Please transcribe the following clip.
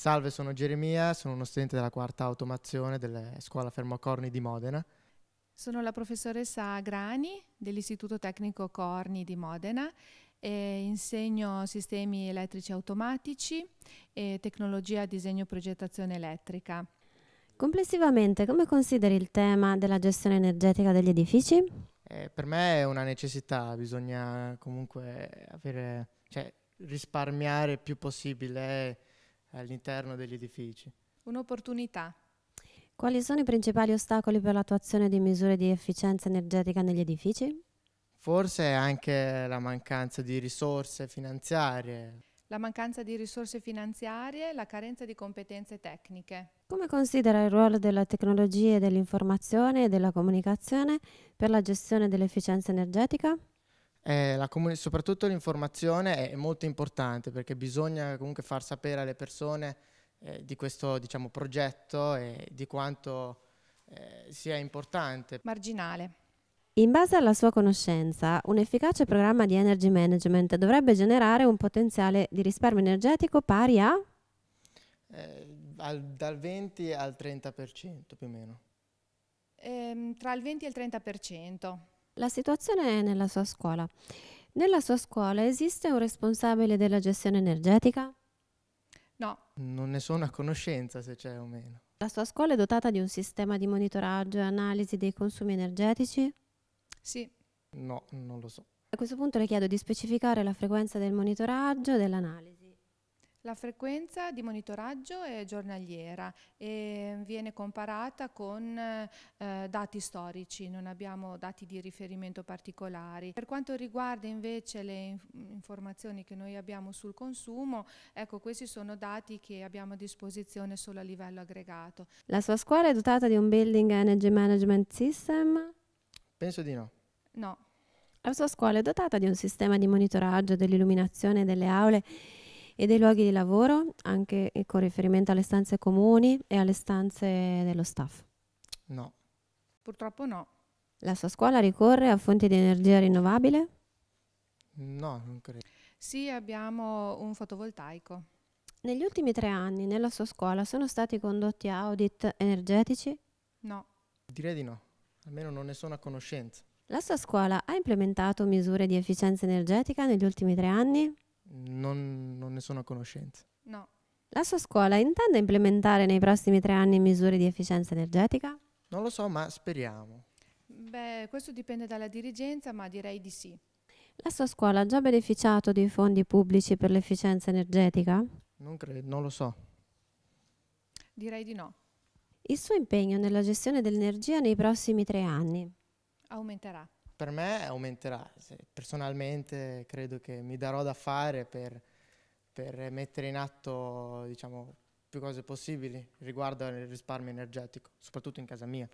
Salve, sono Geremia, sono uno studente della quarta automazione della scuola Fermocorni di Modena. Sono la professoressa Grani dell'Istituto Tecnico Corni di Modena e insegno sistemi elettrici automatici e tecnologia disegno progettazione elettrica. Complessivamente, come consideri il tema della gestione energetica degli edifici? Eh, per me è una necessità, bisogna comunque avere, cioè, risparmiare il più possibile all'interno degli edifici. Un'opportunità. Quali sono i principali ostacoli per l'attuazione di misure di efficienza energetica negli edifici? Forse anche la mancanza di risorse finanziarie. La mancanza di risorse finanziarie, e la carenza di competenze tecniche. Come considera il ruolo della tecnologia dell'informazione e della comunicazione per la gestione dell'efficienza energetica? Eh, comuni- soprattutto l'informazione è molto importante perché bisogna comunque far sapere alle persone eh, di questo diciamo, progetto e di quanto eh, sia importante. Marginale. In base alla sua conoscenza, un efficace programma di energy management dovrebbe generare un potenziale di risparmio energetico pari a? Eh, al, dal 20 al 30% più o meno. Ehm, tra il 20 e il 30%. La situazione è nella sua scuola. Nella sua scuola esiste un responsabile della gestione energetica? No. Non ne sono a conoscenza se c'è o meno. La sua scuola è dotata di un sistema di monitoraggio e analisi dei consumi energetici? Sì. No, non lo so. A questo punto le chiedo di specificare la frequenza del monitoraggio e dell'analisi. La frequenza di monitoraggio è giornaliera e viene comparata con eh, dati storici, non abbiamo dati di riferimento particolari. Per quanto riguarda invece le informazioni che noi abbiamo sul consumo, ecco questi sono dati che abbiamo a disposizione solo a livello aggregato. La sua scuola è dotata di un Building Energy Management System? Penso di no. No. La sua scuola è dotata di un sistema di monitoraggio dell'illuminazione delle aule e dei luoghi di lavoro, anche con riferimento alle stanze comuni e alle stanze dello staff? No. Purtroppo no. La sua scuola ricorre a fonti di energia rinnovabile? No, non credo. Sì, abbiamo un fotovoltaico. Negli ultimi tre anni nella sua scuola sono stati condotti audit energetici? No. Direi di no, almeno non ne sono a conoscenza. La sua scuola ha implementato misure di efficienza energetica negli ultimi tre anni? non, non ne sono a conoscenza. No. La sua scuola intende implementare nei prossimi tre anni misure di efficienza energetica? Non lo so, ma speriamo. Beh, questo dipende dalla dirigenza, ma direi di sì. La sua scuola ha già beneficiato di fondi pubblici per l'efficienza energetica? Non credo, non lo so. Direi di no. Il suo impegno nella gestione dell'energia nei prossimi tre anni? Aumenterà per me aumenterà. Personalmente credo che mi darò da fare per, per mettere in atto diciamo, più cose possibili riguardo al risparmio energetico, soprattutto in casa mia.